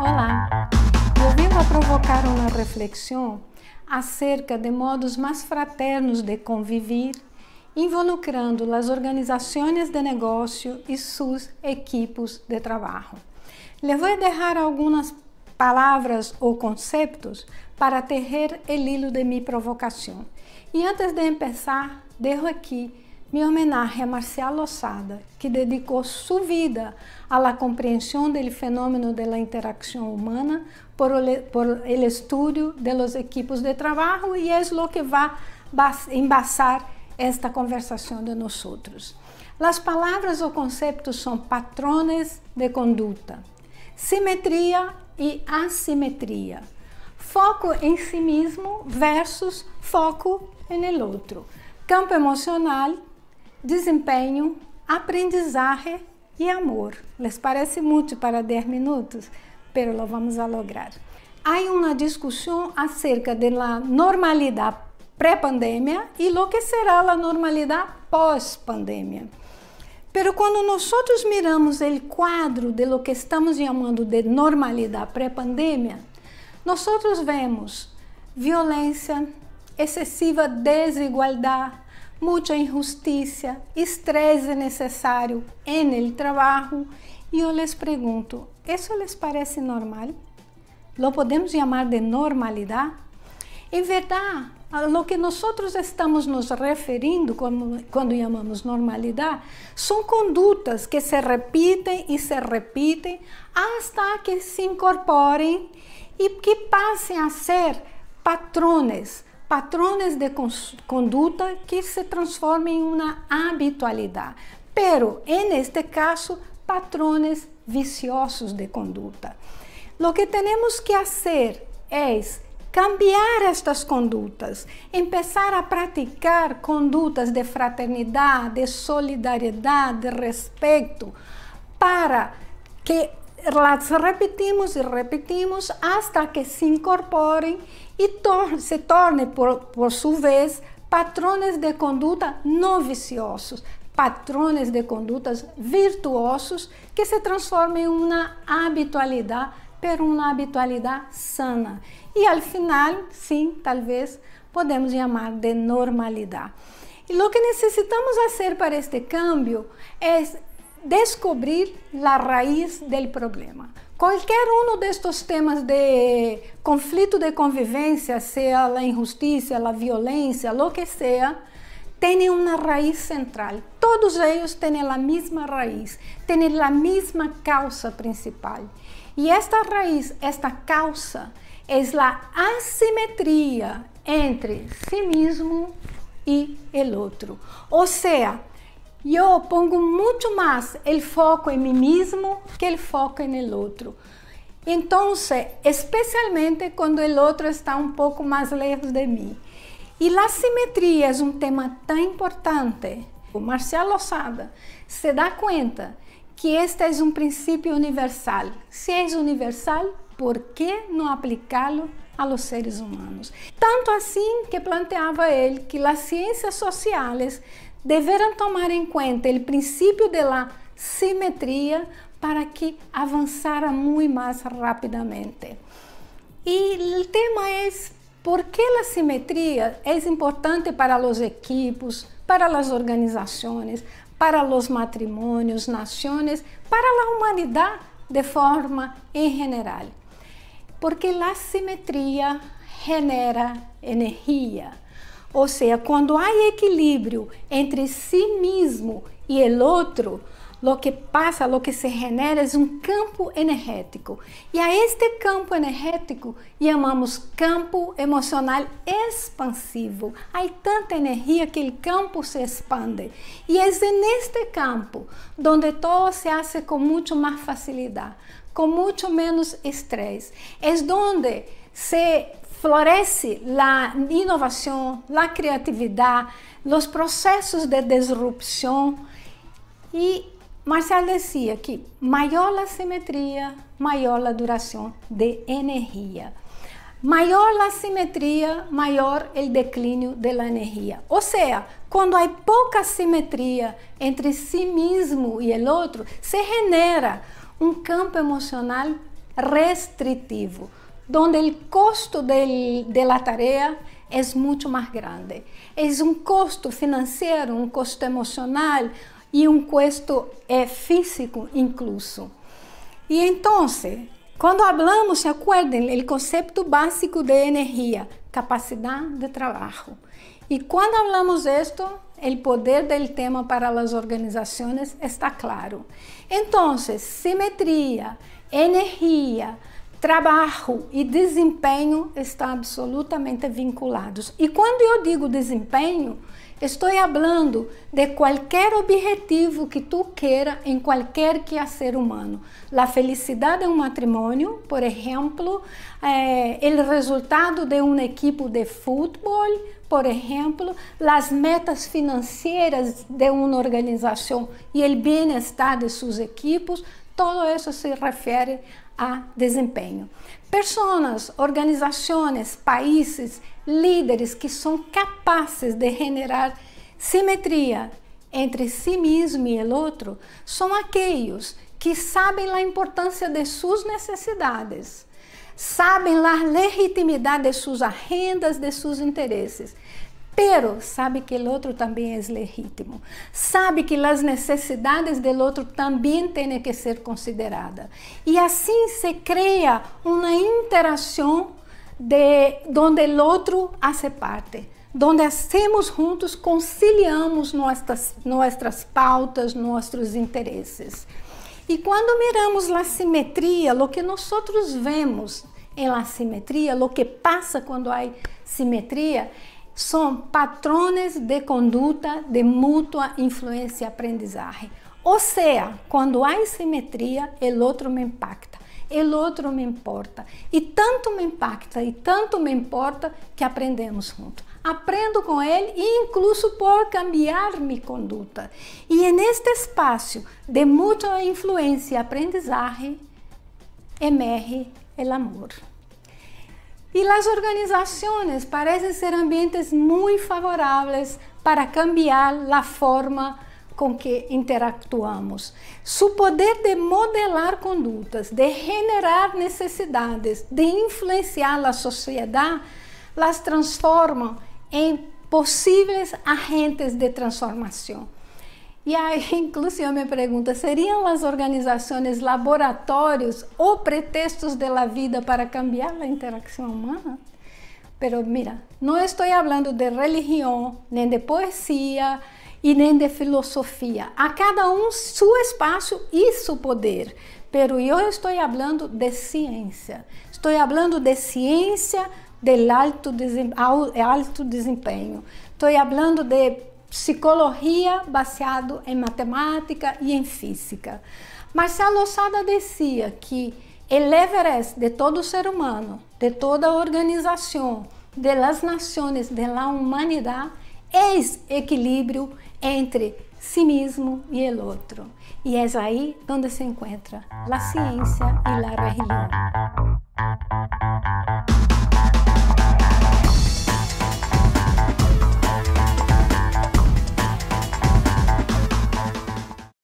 Olá! Eu vim a provocar uma reflexão acerca de modos mais fraternos de conviver, involucrando as organizações de negócio e suas equipes de trabalho. Le vou deixar algumas palavras ou conceitos para terrer o hilo de minha provocação. E antes de começar, deixo aqui minha homenagem a Marcial Losada, que dedicou sua vida à compreensão do fenômeno da interação humana por o estudo dos equipos de trabalho e é o que vai embasar esta conversação de nós outros. As palavras ou conceitos são patrones de conduta, simetria e assimetria, foco em si mesmo versus foco no outro, campo emocional desempenho, aprendizagem e amor. Les parece muito para 10 minutos, pero lo vamos a lograr. Há uma discussão acerca da normalidade pré-pandemia e lo que será a normalidade pós-pandemia. Pero quando nós miramos o quadro de lo que estamos chamando de normalidade pré-pandemia, nós vemos violência, excessiva desigualdade, muita injustiça estresse necessário en el e eu les pergunto isso les parece normal? ¿Lo podemos chamar de normalidade em é verdade a lo que nós estamos nos referindo quando chamamos normalidade são condutas que se repetem e se repetem até que se incorporem e que passem a ser patrones, patrones de conduta que se transformem em uma habitualidade. Pero, en este caso, patrones viciosos de conduta. Lo que temos que fazer é cambiar estas condutas, empezar a praticar condutas de fraternidade, de solidariedade, de respeito, para que Las repetimos e repetimos hasta que se incorporem e tor se tornem, por, por sua vez, patrones de conduta não viciosos, patrones de condutas virtuosos que se transformem em uma habitualidade, mas uma habitualidade sana. E, al final, sim, talvez, podemos chamar de normalidade. E o que necessitamos fazer para este cambio é descobrir a raiz do problema. Qualquer um destes temas de conflito de convivência, seja a injustiça, a violência, lo que seja, tem uma raiz central. Todos eles têm a mesma raiz, têm a mesma causa principal. E esta raiz, esta causa, é a assimetria entre si mesmo e o outro. Ou seja, eu pongo muito mais o foco em mim mesmo que o foco no outro. Então, especialmente quando o outro está um pouco mais longe de mim. E a simetria é um tema tão importante. O Marcial Lozada se dá conta que este é um princípio universal. Se é universal, por que não aplicá-lo a los seres humanos? Tanto assim que planteava ele que as ciências sociais deverão tomar em conta o princípio da simetria para que avançara muito mais rapidamente. E o tema é por que a simetria é importante para os equipos, para as organizações, para os matrimônios, nações, para a humanidade de forma em geral. Porque a simetria genera energia. Ou seja, quando há equilíbrio entre si mesmo e o outro, o que passa, o que se genera é um campo energético. E a este campo energético chamamos campo emocional expansivo. Há tanta energia que o campo se expande. E é neste campo onde todo se hace com muito mais facilidade, com muito menos estresse. É onde se florece a inovação, a criatividade, os processos de disrupção. e Marcel dizia que maior a simetria, maior a duração de energia, Maior a simetria, maior o declínio da energia. Ou seja, quando há pouca simetria entre si mesmo e o outro, se genera um campo emocional restritivo donde el costo del, de la tarea es mucho más grande. Es un costo financiero, un costo emocional y un costo eh, físico incluso. Y entonces, quando falamos, se acuerden, o conceito básico de energia, capacidade de trabalho. E quando falamos esto, o poder do tema para as organizações está claro. Então, simetria, energia, trabalho e desempenho estão absolutamente vinculados. E quando eu digo desempenho, estou falando de qualquer objetivo que tu queira em qualquer que é ser humano. A felicidade em é um matrimônio, por exemplo, o eh, resultado de uma equipe de futebol por exemplo, as metas financeiras de uma organização e o bem-estar de seus equipos, todo isso se refere a desempenho. Pessoas, organizações, países, líderes que são capazes de generar simetria entre si mesmo e o outro são aqueles que sabem a importância de suas necessidades sabem a legitimidade de suas agendas, de seus interesses. Pero sabe que o outro também é legítimo. Sabe que as necessidades do outro também têm que ser consideradas. E assim se cria uma interação de onde o outro hace parte onde hacemos juntos, conciliamos nossas, nossas pautas, nossos interesses. E quando miramos a simetria, o que nós outros vemos em la simetria, o que passa quando há simetria, são patrones de conduta de mútua influência e aprendizagem. Ou seja, quando há simetria, o outro me impacta, o outro me importa. E tanto me impacta e tanto me importa que aprendemos juntos aprendo com ele e incluso por cambiar minha conduta. E neste espaço de muita influência e aprendizagem, emerge o amor. E as organizações parecem ser ambientes muito favoráveis para cambiar a forma com que interactuamos. Su poder de modelar condutas, de generar necessidades, de influenciar a sociedade, las transforma em possíveis agentes de transformação. E aí, inclusive, eu me pergunta: seriam as organizações laboratórios ou pretextos da vida para cambiar a interação humana? Pero mira, não estou falando de religião, nem de poesia e nem de filosofia. A cada um seu espaço e seu poder. Pero eu estou falando de ciência. Estou falando de ciência del alto, desem, alto desempenho. Estou falando de psicologia baseado em matemática e em física. Marcelo Loçada dizia que o Everest de todo ser humano, de toda organização, de las nações, de la humanidade, é equilíbrio entre si mesmo e o outro. E é aí onde se encontra a ciência e a religião.